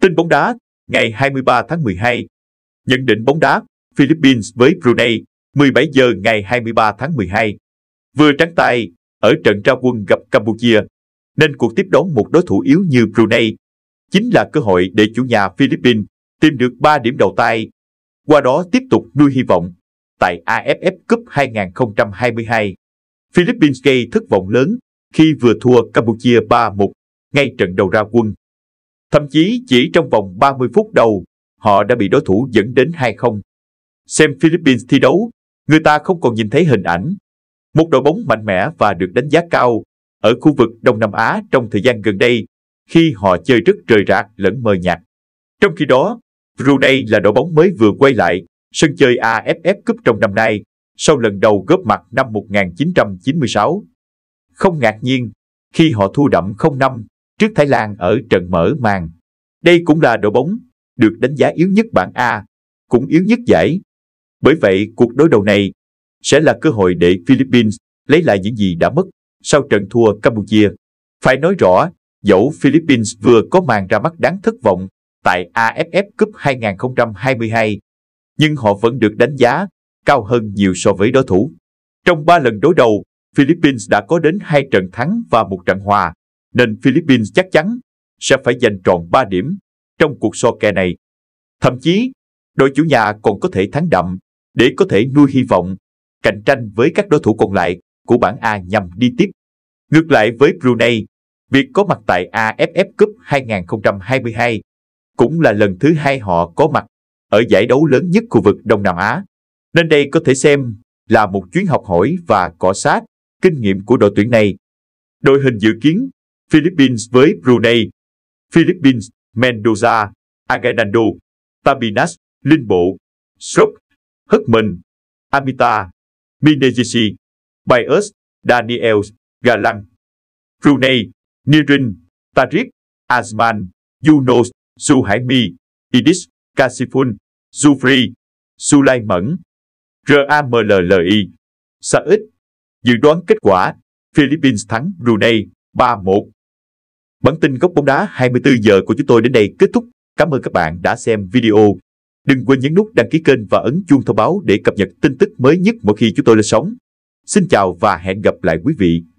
Tin bóng đá ngày 23 tháng 12 Nhận định bóng đá Philippines với Brunei 17 giờ ngày 23 tháng 12 Vừa trắng tay ở trận ra quân gặp Campuchia nên cuộc tiếp đón một đối thủ yếu như Brunei chính là cơ hội để chủ nhà Philippines tìm được 3 điểm đầu tay qua đó tiếp tục nuôi hy vọng tại AFF Cup 2022. Philippines gây thất vọng lớn khi vừa thua Campuchia 3-1 ngay trận đầu ra quân. Thậm chí chỉ trong vòng 30 phút đầu, họ đã bị đối thủ dẫn đến 2-0. Xem Philippines thi đấu, người ta không còn nhìn thấy hình ảnh. Một đội bóng mạnh mẽ và được đánh giá cao ở khu vực Đông Nam Á trong thời gian gần đây khi họ chơi rất rời rạc lẫn mờ nhạt. Trong khi đó, Brunei là đội bóng mới vừa quay lại sân chơi AFF Cup trong năm nay sau lần đầu góp mặt năm 1996. Không ngạc nhiên khi họ thua đậm 0-5 trước Thái Lan ở trận mở màn. Đây cũng là đội bóng được đánh giá yếu nhất bảng A, cũng yếu nhất giải. Bởi vậy, cuộc đối đầu này sẽ là cơ hội để Philippines lấy lại những gì đã mất sau trận thua Campuchia. Phải nói rõ, dẫu Philippines vừa có màn ra mắt đáng thất vọng tại AFF Cup 2022, nhưng họ vẫn được đánh giá cao hơn nhiều so với đối thủ. Trong 3 lần đối đầu, Philippines đã có đến 2 trận thắng và một trận hòa nên Philippines chắc chắn sẽ phải giành tròn 3 điểm trong cuộc so kè này. Thậm chí, đội chủ nhà còn có thể thắng đậm để có thể nuôi hy vọng cạnh tranh với các đối thủ còn lại của bảng A nhằm đi tiếp. Ngược lại với Brunei, việc có mặt tại AFF Cup 2022 cũng là lần thứ hai họ có mặt ở giải đấu lớn nhất khu vực Đông Nam Á. Nên đây có thể xem là một chuyến học hỏi và cọ sát kinh nghiệm của đội tuyển này. Đội hình dự kiến Philippines với Brunei, Philippines, Mendoza, Aguinaldo, Tabinas, Linh Bộ, Srop, Huckman, Amita, Minegishi, Bias, Daniels, Galang, Brunei, Nirin, Tariq, Azman, Yunus, Suhaimi, Idis, Kasifun, Zufri, Sulay Mẫn, RAMLLI, Said. Dự đoán kết quả, Philippines thắng Brunei 3-1. Bản tin góc bóng đá 24 giờ của chúng tôi đến đây kết thúc. Cảm ơn các bạn đã xem video. Đừng quên nhấn nút đăng ký kênh và ấn chuông thông báo để cập nhật tin tức mới nhất mỗi khi chúng tôi lên sóng. Xin chào và hẹn gặp lại quý vị